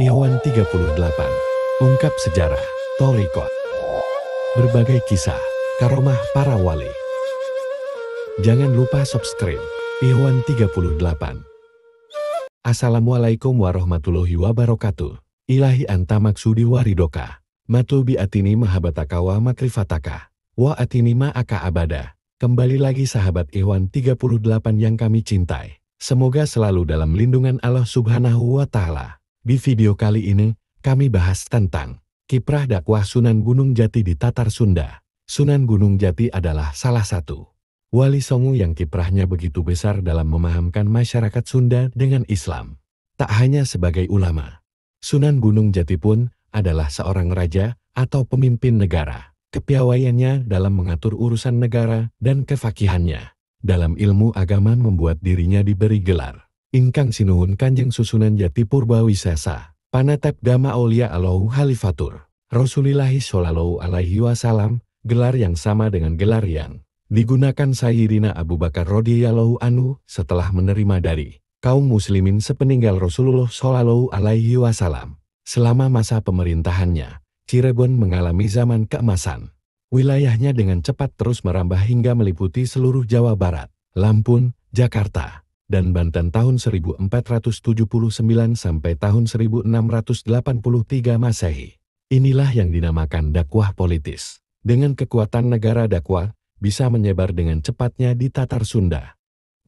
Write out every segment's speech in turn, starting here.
Iwan 38 Ungkap Sejarah Torikot Berbagai kisah Karomah para wali Jangan lupa subscribe Iwan 38 Assalamualaikum warahmatullahi wabarakatuh Ilahi anta maksudi waridoka matubi atini mahabatakawa makrifataka Wa atini ma'aka abada Kembali lagi sahabat Iwan 38 yang kami cintai Semoga selalu dalam lindungan Allah subhanahu wa ta'ala di video kali ini, kami bahas tentang kiprah dakwah Sunan Gunung Jati di Tatar Sunda. Sunan Gunung Jati adalah salah satu wali songo yang kiprahnya begitu besar dalam memahamkan masyarakat Sunda dengan Islam. Tak hanya sebagai ulama, Sunan Gunung Jati pun adalah seorang raja atau pemimpin negara. Kepiawaiannya dalam mengatur urusan negara dan kefakihannya dalam ilmu agama membuat dirinya diberi gelar ingkang sinuhun kanjeng susunan jati purba wisesa, panatep dama olia alau halifatur. Rasulillahi sholalau Alaihi wasalam, gelar yang sama dengan gelar yang digunakan Sayyidina Abu Bakar radhiyallahu anhu setelah menerima dari kaum muslimin sepeninggal Rasulullah sholalau alaihi wasalam. Selama masa pemerintahannya, Cirebon mengalami zaman keemasan. Wilayahnya dengan cepat terus merambah hingga meliputi seluruh Jawa Barat, Lampung, Jakarta, dan Banten tahun 1479 sampai tahun 1683 Masehi. Inilah yang dinamakan dakwah politis. Dengan kekuatan negara dakwah, bisa menyebar dengan cepatnya di Tatar Sunda.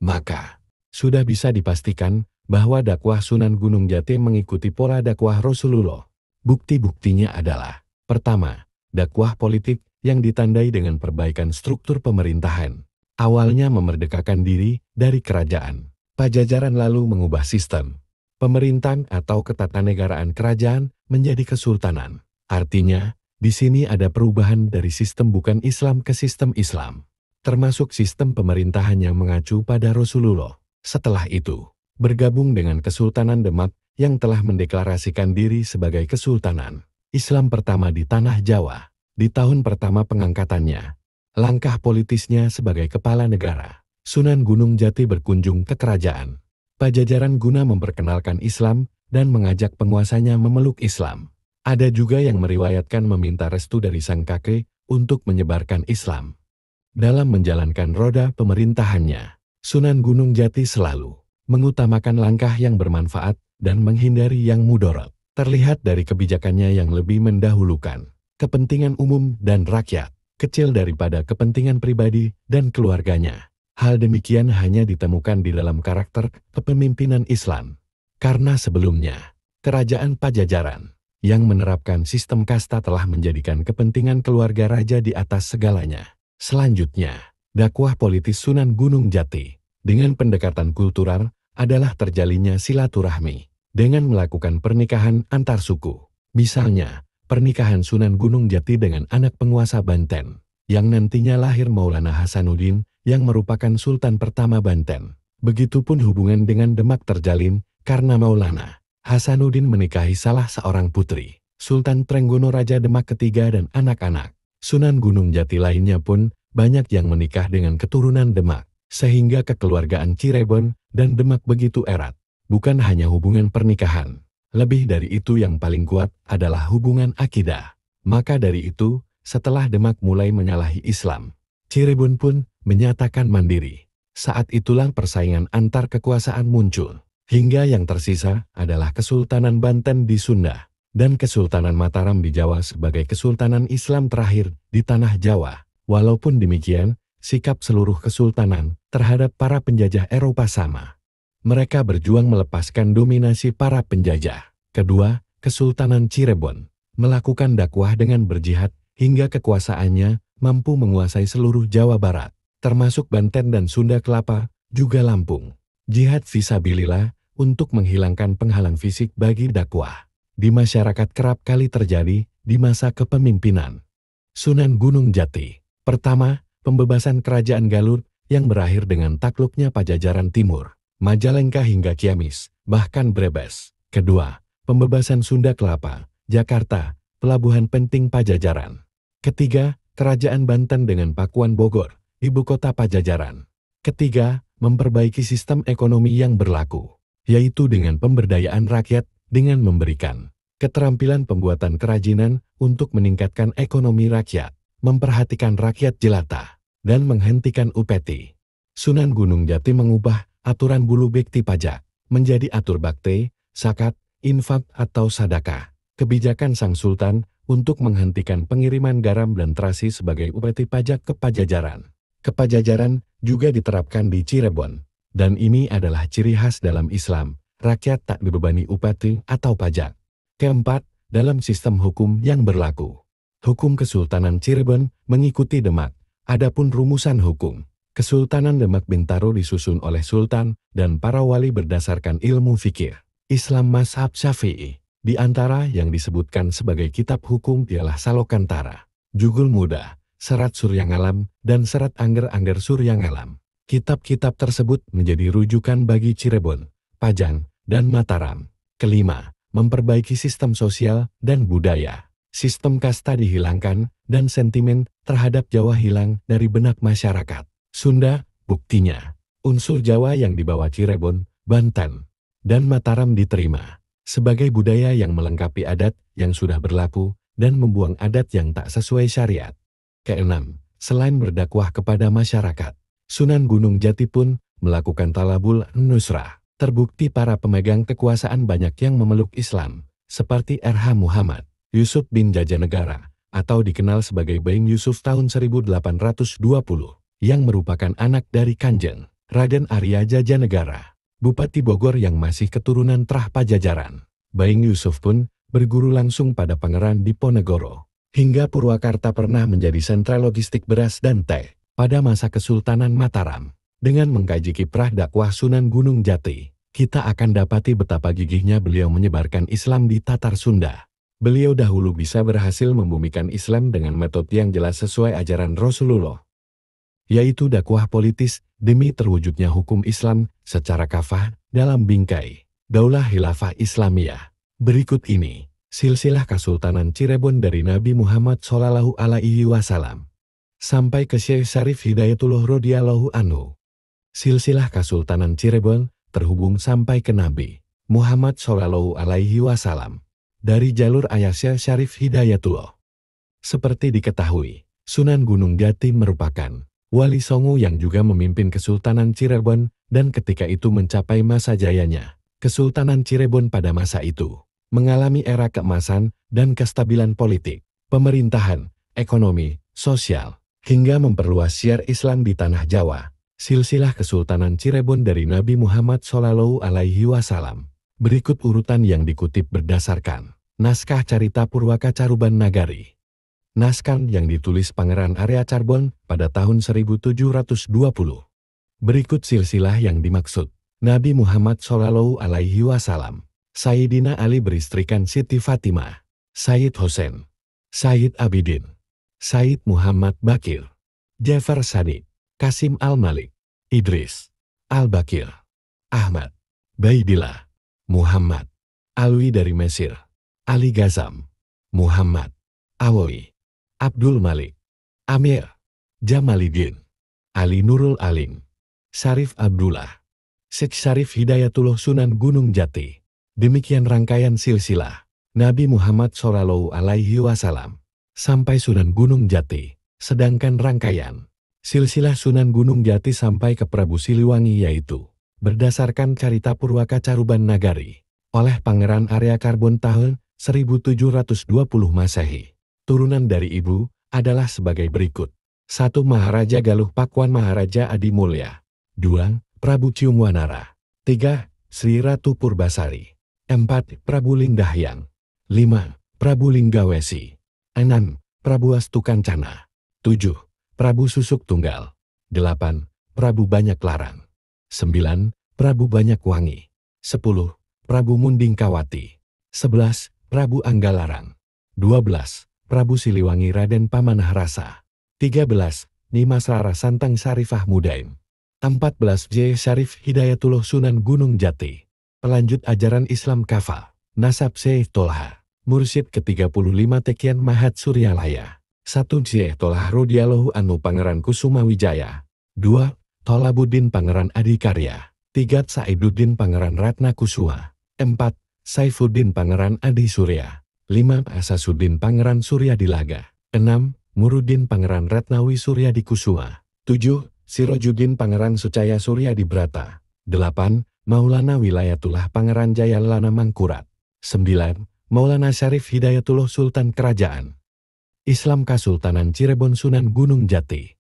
Maka, sudah bisa dipastikan bahwa dakwah Sunan Gunung Jati mengikuti pola dakwah Rasulullah. Bukti-buktinya adalah, pertama, dakwah politik yang ditandai dengan perbaikan struktur pemerintahan. Awalnya memerdekakan diri dari kerajaan. Pajajaran lalu mengubah sistem pemerintahan atau ketatanegaraan kerajaan menjadi kesultanan. Artinya, di sini ada perubahan dari sistem bukan Islam ke sistem Islam, termasuk sistem pemerintahan yang mengacu pada Rasulullah. Setelah itu, bergabung dengan Kesultanan Demak yang telah mendeklarasikan diri sebagai kesultanan Islam pertama di tanah Jawa di tahun pertama pengangkatannya. Langkah politisnya sebagai kepala negara Sunan Gunung Jati berkunjung ke kerajaan. Pajajaran guna memperkenalkan Islam dan mengajak penguasanya memeluk Islam. Ada juga yang meriwayatkan meminta restu dari sang kakek untuk menyebarkan Islam. Dalam menjalankan roda pemerintahannya, Sunan Gunung Jati selalu mengutamakan langkah yang bermanfaat dan menghindari yang mudorot. Terlihat dari kebijakannya yang lebih mendahulukan kepentingan umum dan rakyat, kecil daripada kepentingan pribadi dan keluarganya. Hal demikian hanya ditemukan di dalam karakter kepemimpinan Islam. Karena sebelumnya, kerajaan Pajajaran yang menerapkan sistem kasta telah menjadikan kepentingan keluarga raja di atas segalanya. Selanjutnya, dakwah politis Sunan Gunung Jati dengan pendekatan kultural adalah terjalinnya silaturahmi dengan melakukan pernikahan antar suku. Misalnya, pernikahan Sunan Gunung Jati dengan anak penguasa Banten yang nantinya lahir Maulana Hasanuddin yang merupakan Sultan pertama Banten. Begitupun hubungan dengan Demak terjalin, karena Maulana Hasanuddin menikahi salah seorang putri, Sultan Trenggono Raja Demak ketiga dan anak-anak. Sunan Gunung Jati lainnya pun banyak yang menikah dengan keturunan Demak, sehingga kekeluargaan Cirebon dan Demak begitu erat. Bukan hanya hubungan pernikahan, lebih dari itu yang paling kuat adalah hubungan akidah. Maka dari itu, setelah Demak mulai menyalahi Islam, Cirebon pun menyatakan mandiri. Saat itulah persaingan antar kekuasaan muncul, hingga yang tersisa adalah Kesultanan Banten di Sunda dan Kesultanan Mataram di Jawa sebagai kesultanan Islam terakhir di tanah Jawa. Walaupun demikian, sikap seluruh kesultanan terhadap para penjajah Eropa sama. Mereka berjuang melepaskan dominasi para penjajah. Kedua, Kesultanan Cirebon melakukan dakwah dengan berjihad hingga kekuasaannya mampu menguasai seluruh Jawa Barat termasuk Banten dan Sunda Kelapa, juga Lampung. Jihad visabilillah untuk menghilangkan penghalang fisik bagi dakwah. Di masyarakat kerap kali terjadi di masa kepemimpinan. Sunan Gunung Jati. Pertama, pembebasan kerajaan Galur yang berakhir dengan takluknya Pajajaran Timur, Majalengka hingga Kiamis, bahkan Brebes. Kedua, pembebasan Sunda Kelapa, Jakarta, pelabuhan penting Pajajaran. Ketiga, kerajaan Banten dengan Pakuan Bogor, ibu kota Pajajaran. Ketiga, memperbaiki sistem ekonomi yang berlaku, yaitu dengan pemberdayaan rakyat dengan memberikan keterampilan pembuatan kerajinan untuk meningkatkan ekonomi rakyat, memperhatikan rakyat jelata, dan menghentikan upeti. Sunan Gunung Jati mengubah aturan bulu bekti pajak menjadi atur bakti, sakat, infak atau sadaka. Kebijakan Sang Sultan untuk menghentikan pengiriman garam dan terasi sebagai upeti pajak ke Pajajaran kepajajaran juga diterapkan di Cirebon. Dan ini adalah ciri khas dalam Islam, rakyat tak dibebani upati atau pajak. Keempat, dalam sistem hukum yang berlaku. Hukum Kesultanan Cirebon mengikuti Demak, adapun rumusan hukum. Kesultanan Demak Bintaro disusun oleh Sultan dan para wali berdasarkan ilmu fikir. Islam Mazhab Syafi'i, di antara yang disebutkan sebagai kitab hukum ialah Salokantara, Jugul Muda, Serat Surya ngalam, dan Serat Angger-Angger Surya ngalam. Kitab-kitab tersebut menjadi rujukan bagi Cirebon, Pajang, dan Mataram. Kelima, memperbaiki sistem sosial dan budaya. Sistem kasta dihilangkan dan sentimen terhadap Jawa hilang dari benak masyarakat. Sunda, buktinya. Unsur Jawa yang dibawa Cirebon, Banten, dan Mataram diterima sebagai budaya yang melengkapi adat yang sudah berlaku dan membuang adat yang tak sesuai syariat. Keenam, selain berdakwah kepada masyarakat, Sunan Gunung Jati pun melakukan talabul nusrah. Terbukti para pemegang kekuasaan banyak yang memeluk Islam, seperti RH Muhammad, Yusuf bin Jajanegara, atau dikenal sebagai Bain Yusuf tahun 1820, yang merupakan anak dari Kanjeng, Raden Arya Jajanegara, Bupati Bogor yang masih keturunan Trah Pajajaran. Baing Yusuf pun berguru langsung pada Pangeran Diponegoro hingga Purwakarta pernah menjadi sentra logistik beras dan teh pada masa Kesultanan Mataram. Dengan mengkaji kiprah dakwah Sunan Gunung Jati, kita akan dapati betapa gigihnya beliau menyebarkan Islam di Tatar Sunda. Beliau dahulu bisa berhasil membumikan Islam dengan metode yang jelas sesuai ajaran Rasulullah, yaitu dakwah politis demi terwujudnya hukum Islam secara kafah dalam bingkai Daulah Hilafah Islamiyah. Berikut ini silsilah Kesultanan Cirebon dari Nabi Muhammad Shallallahu Alaihi Wasallam sampai ke Syekh Syarif Hidayatullah Rodiyallahu anhu. Silsilah Kesultanan Cirebon terhubung sampai ke Nabi Muhammad Shallallahu Alaihi Wasallam dari jalur ayah Syekh Syarif Hidayatullah. Seperti diketahui, Sunan Gunung Jati merupakan Wali Songo yang juga memimpin Kesultanan Cirebon dan ketika itu mencapai masa jayanya, Kesultanan Cirebon pada masa itu mengalami era keemasan dan kestabilan politik, pemerintahan, ekonomi, sosial, hingga memperluas syiar Islam di Tanah Jawa. Silsilah Kesultanan Cirebon dari Nabi Muhammad Shallallahu Alaihi Wasallam. Berikut urutan yang dikutip berdasarkan naskah carita Purwaka Caruban Nagari. Naskah yang ditulis Pangeran Arya Carbon pada tahun 1720. Berikut silsilah yang dimaksud Nabi Muhammad Shallallahu Alaihi Wasallam. Sayyidina Ali beristrikan Siti Fatimah, Sayyid Hosen, Sayyid Abidin, Sayyid Muhammad Bakir, Jafar Sani, Kasim Al-Malik, Idris, Al-Bakir, Ahmad, Baidillah, Muhammad, Alwi dari Mesir, Ali Gazam, Muhammad, Awowi, Abdul Malik, Amir, Jamalidin, Ali Nurul Alim, Sarif Abdullah, Syekh Sarif Hidayatullah Sunan Gunung Jati. Demikian rangkaian silsilah Nabi Muhammad Shallallahu Alaihi Wasallam sampai Sunan Gunung Jati. Sedangkan rangkaian silsilah Sunan Gunung Jati sampai ke Prabu Siliwangi yaitu berdasarkan cerita Purwaka Caruban Nagari oleh Pangeran Arya Karbon tahun 1720 Masehi. Turunan dari ibu adalah sebagai berikut. satu Maharaja Galuh Pakuan Maharaja Adi Mulya. 2. Prabu Ciumwanara. tiga Sri Ratu Purbasari. 4. Prabu Lindahyang 5. Prabu Linggawesi 6. Prabu Astukancana 7. Prabu Susuk Tunggal 8. Prabu Banyak Larang 9. Prabu Banyak Wangi 10. Prabu Munding Kawati 11. Prabu Anggalarang 12. Prabu Siliwangi Raden Pamanah Rasa 13. Nimas Rara Santang Sarifah Mudaim 14. J. Syarif Hidayatullah Sunan Gunung Jati Pelanjut ajaran Islam Kafa, Nasab Syekh Tolha, Mursyid ke-35 Tekian Mahat Suryalaya. 1. Syekh Tolha Rodiallahu Anu Pangeran Kusuma Wijaya. 2. Budin Pangeran Adikarya. 3. Saiduddin Pangeran Ratna Kusuma. 4. Saifuddin Pangeran Adi Surya. 5. Asasuddin Pangeran Surya Dilaga. 6. Murudin Pangeran Ratnawi Surya di Kusuma. 7. Sirojuddin Pangeran Sucaya Surya di Brata. 8. Maulana Wilayatullah Pangeran Jaya Lana Mangkurat. 9. Maulana Syarif Hidayatullah Sultan Kerajaan. Islam Kasultanan Cirebon Sunan Gunung Jati.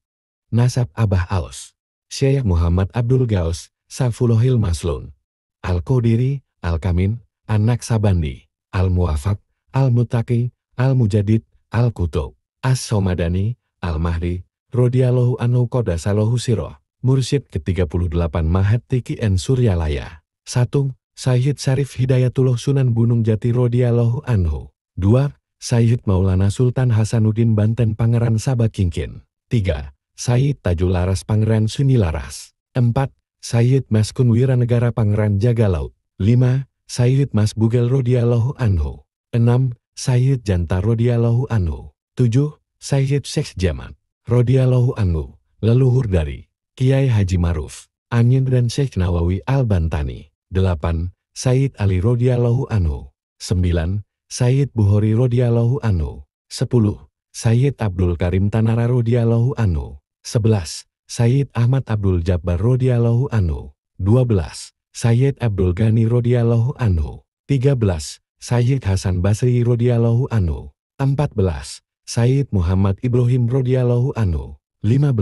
Nasab Abah Alus. Syekh Muhammad Abdul Gaus, Safulohil Maslun. al qodiri Al-Kamin, Anak Sabandi, al muafak Al-Mutaki, Al-Mujadid, Al-Kutub, As-Somadani, Al-Mahdi, Anu Koda Kodasalahu Siroh. Mursyid ke-38 Mahat N. Suryalaya. 1. Sayyid Sarif Hidayatullah Sunan Gunung Jati Rodialohu Anhu. 2. Sayyid Maulana Sultan Hasanuddin Banten Pangeran Sabah Kingkin. 3. Sayyid Tajul Laras Pangeran Sunilaras. Laras. 4. Sayyid Maskun Negara Pangeran Jagalaut. 5. Sayyid Mas Bugel Rodialohu Anhu. 6. Sayyid Jantar Rodialohu Anhu. 7. Sayyid Seks Jaman. Rodialohu Anhu. Leluhur dari Kiai Haji Maruf, Amin dan Syekh Nawawi Al-Bantani. 8. Said Ali Rodiyallahu anhu. 9. Said Bukhari Rodiyallahu anhu. 10. Sayyid Abdul Karim Tanara Rodiyallahu anhu. 11. Sayyid Ahmad Abdul Jabbar Rodiyallahu anhu. 12. Sayyid Abdul Ghani Rodiyallahu anhu. 13. Sayyid Hasan Basri Rodiyallahu anhu. 14. Sayyid Muhammad Ibrahim Rodiyallahu anhu. 15.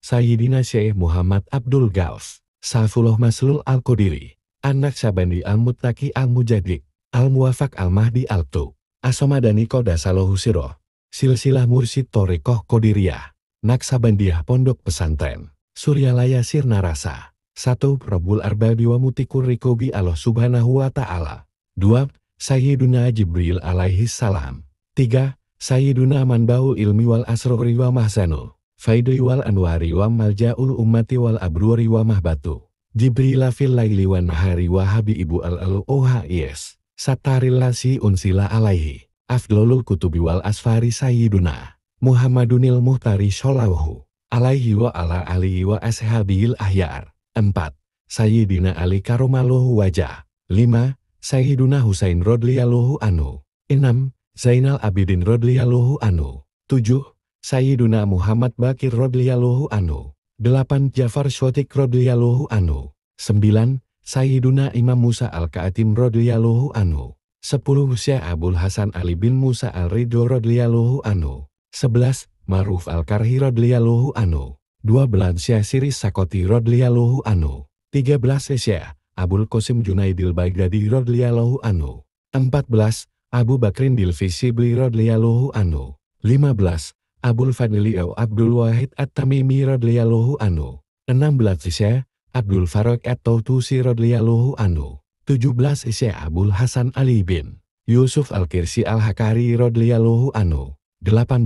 Sayyidina Syekh Muhammad Abdul Gaus, Safullah Maslul al qudiri anak Syabandi Al-Muttaki al mujadid Al-Muwafak Al-Mahdi Al-Tu, Asomadani Koda Salohusiro, Silsilah Mursid Torekoh Kodiriyah, Naksabandiyah Pondok Pesantren, Suryalaya Sirnarasa, 1. Arba Arbabi Mutikur Rikobi Allah Subhanahu wa Ta'ala, 2. Sayyiduna Jibril Alaihis salam, 3. Sayyiduna Manbaul Ilmi wal Asrori Riwa Mahzanul, faidu wal anwari wa malja'ul ummati wal abruri wa mahbatu. Jibrila fil laili wa nahari wa habi ibu al al ohis. lasi unsila alaihi. Afdolul kutubi wal asfari sayyiduna. Muhammadunil muhtari sholawahu. Alaihi wa ala alihi wa ashabihil ahyar. 4. Sayyidina Ali karomaluhu wajah. 5. Sayyiduna Husain rodliyaluhu anu. 6. Zainal Abidin rodliyaluhu anu. 7. Sayyiduna Muhammad Bakir radhiyallahu anhu. 8. Jafar Shotik radhiyallahu anhu. 9. Sayyiduna Imam Musa Al-Ka'atim radhiyallahu anhu. 10. Syekh Abul Hasan Ali bin Musa Al-Ridho radhiyallahu anhu. 11. Maruf Al-Karhi radhiyallahu anhu. 12. Syekh Siris Sakoti radhiyallahu anhu. 13. Syekh Abul Qasim Junaidil Baghdadi radhiyallahu anhu. 14. Abu Bakrin Dilfisi Bli radhiyallahu anhu. 15. Abul Fadlio Abdul Wahid At-Tamimi radhiyallahu anhu. 16 Isya, Abdul Farok At-Tautusi radhiyallahu anhu. 17 Isya Abul Hasan Ali bin Yusuf Al-Kirsi Al-Hakari radhiyallahu anhu. 18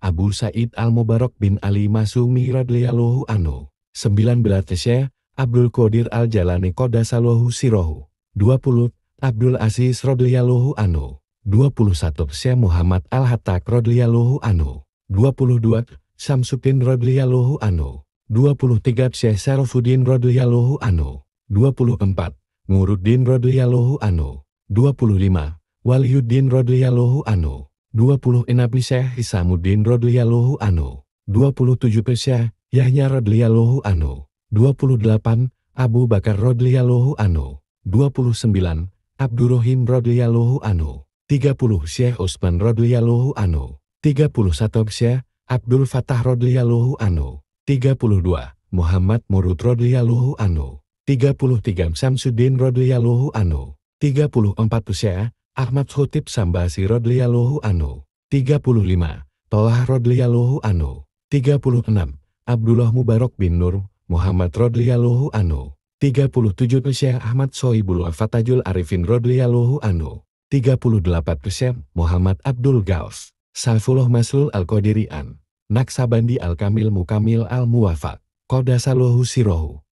Abu Said Al-Mubarak bin Ali Masumi radhiyallahu anhu. 19 Isya Abdul Qadir Al-Jalani Qodasallahu Sirohu. 20 Abdul Aziz radhiyallahu anhu. 21 Syekh Muhammad Al-Hattak radhiyallahu anhu. 22 Samsudin Radliyallahu anhu 23 Syekh Sarafuddin Radliyallahu anhu 24 Nguruddin Radliyallahu anhu 25 Waliuddin Radliyallahu anhu 26 Syekh Isamuddin Radliyallahu anhu 27 Syekh Yahya Radliyallahu anhu 28 Abu Bakar Radliyallahu anhu 29 Abdurrahim Radliyallahu anhu 30 Syekh Utsman Radliyallahu anhu 31 Syekh Abdul Fatah radhiyallahu anhu. 32 Muhammad Murud radhiyallahu anhu. 33 Samsudin radhiyallahu anhu. 34 Syekh Ahmad Khutib Sambasi radhiyallahu anhu. 35 Tolah radhiyallahu anhu. 36 Abdullah Mubarak bin Nur Muhammad radhiyallahu anhu. 37 Syekh Ahmad Soibul Fatajul Arifin radhiyallahu anhu. 38 Syekh Muhammad Abdul Gaus. Salfuloh Maslul Al-Qadirian, Naksabandi Al-Kamil Mukamil al muwafak, Koda Sirohu.